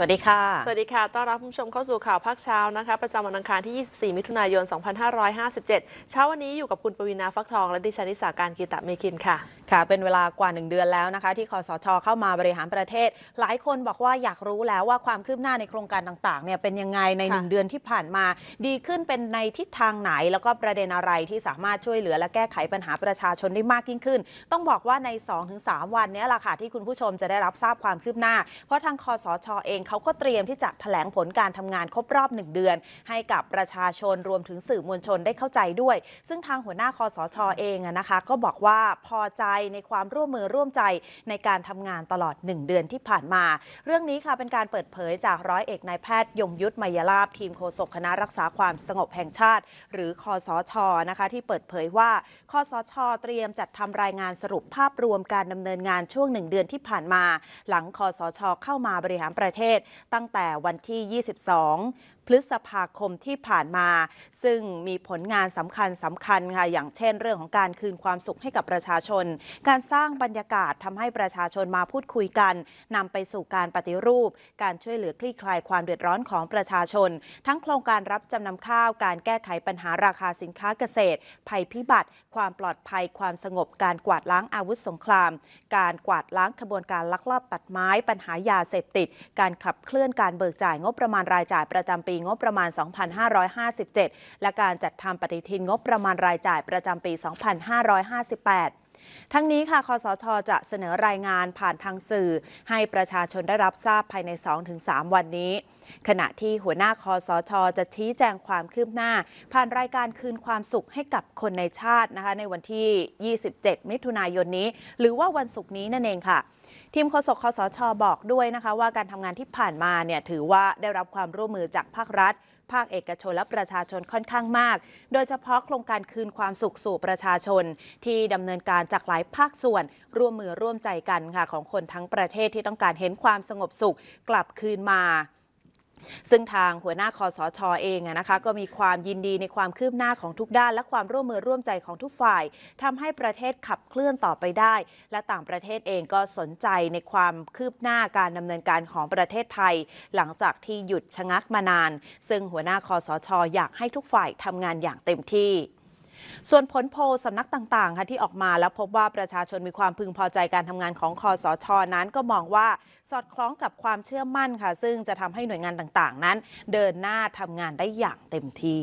วัสดีค่ะ สวัสดีค่ะ ต้อนรับผู้ชมเข้าสู่ข่าวภาคเช้านะคะประจำวันอังคารที่ 24 มิถุนายน 2557 เช้าวันนี้อยู่กับคุณปวีณาฟักทอง และดิฉันนิสาการกีตะเมคินค่ะ ค่ะ เป็นเวลากว่า 1 เดือนแล้วนะคะ ที่คอสชอเข้ามาบริหารประเทศ หลายคนบอกว่าอยากรู้แล้วว่าความคืบหน้าในโครงการต่างๆ เนี่ยเป็นยังไงใน 1 เดือนที่ผ่านมา ดีขึ้นเป็นในทิศทางไหน แล้วก็ประเด็นอะไรที่สามารถช่วยเหลือและแก้ไขปัญหาประชาชนได้มากยิ่งขึ้น ต้องบอกว่าใน 2-3 วันนี้แหละค่ะที่คุณผู้ชมจะได้รับทราบความคืบหน้า เพราะทางคอสชเองเขาก็เตรียมที่จะแถลงผลการทำงานครบรอบ 1 เดือน ให้กับประชาชนรวมถึงสื่อมวลชนได้เข้าใจด้วย ซึ่งทางหัวหน้าคอสชอเองนะคะ ก็บอกว่าพอใจในความร่วมมือร่วมใจในการทำงานตลอด 1 เดือนที่ผ่านมา เรื่องนี้ค่ะเป็นการเปิดเผยจากร้อยเอกนายแพทย์ ยงยุทธมายลาบทีมโฆษกคณะรักษาความสงบแห่งชาติ หรือคอสชนะคะที่เปิดเผยว่าคอสช เตรียมจัดทำรายงานสรุปภาพรวมการดำเนินงานช่วงหนึ่งเดือนที่ผ่านมา หลังคอสช เข้ามาบริหารประเทศศตั้งแต่วันที่ 22พฤษภาคมที่ผ่านมา ซึ่งมีผลงานสำคัญสำคัญค่ะอย่างเช่นเรื่องของการคืนความสุขให้กับประชาชน การสร้างบรรยากาศทำให้ประชาชนมาพูดคุยกันนำไปสู่การปฏิรูป การช่วยเหลือคลี่คลาย ความเดือดร้อนของประชาชน ทั้งโครงการรับจำนำข้าว การแก้ไขปัญหาราคาสินค้าเกษตร ภัยพิบัติ ความปลอดภัยความสงบ การกวาดล้างอาวุธสงคราม การกวาดล้างขบวนการลักลอบตัดไม้ปัญหายาเสพติด การขับเคลื่อนการเบิกจ่ายงบประมาณรายจ่ายประจำปีงบประมาณ 2557 และการจัดทำปฏิทินงบประมาณรายจ่ายประจำปี 2558 ทั้งนี้ค่ะคอสช จะเสนอรายงานผ่านทางสื่อ ให้ประชาชนได้รับทราบภายใน 2-3 วันนี้ขณะที่หัวหน้าคอสชจะชี้แจงความคืบหน้า ผ่านรายการคืนความสุขให้กับคนในชาตินะคะในวันที่ 27 มิถุนายนนี้ หรือว่าวันศุกร์นี้นั่นเองค่ะ ทีมโฆษกคอสชอบอกด้วยนะคะ ว่าการทำงานที่ผ่านมาเนี่ยถือว่าได้รับความร่วมมือจากภาครัฐ ภาคเอกชนและประชาชนค่อนข้างมาก โดยเฉพาะโครงการคืนความสุขสู่ประชาชน ที่ดำเนินการจากหลายภาคส่วน ร่วมมือร่วมใจกันค่ะของคนทั้งประเทศที่ต้องการเห็นความสงบสุข กลับคืนมาซึ่งทางหัวหน้าคอสชอเองนะคะ ก็มีความยินดีในความคืบหน้าของทุกด้าน และความร่วมมือร่วมใจของทุกฝ่าย ทำให้ประเทศขับเคลื่อนต่อไปได้ และต่างประเทศเองก็สนใจในความคืบหน้าการดำเนินการของประเทศไทย หลังจากที่หยุดชะงักมานาน ซึ่งหัวหน้าคอสชออยากให้ทุกฝ่ายทำงานอย่างเต็มที่ส่วนผลโพลสำนักต่างๆค่ะที่ออกมาแล้วพบว่าประชาชนมีความพึงพอใจการทำงานของคอสช นั้นก็มองว่าสอดคล้องกับความเชื่อมั่นค่ะ ซึ่งจะทำให้หน่วยงานต่างๆ นั้นเดินหน้าทำงานได้อย่างเต็มที่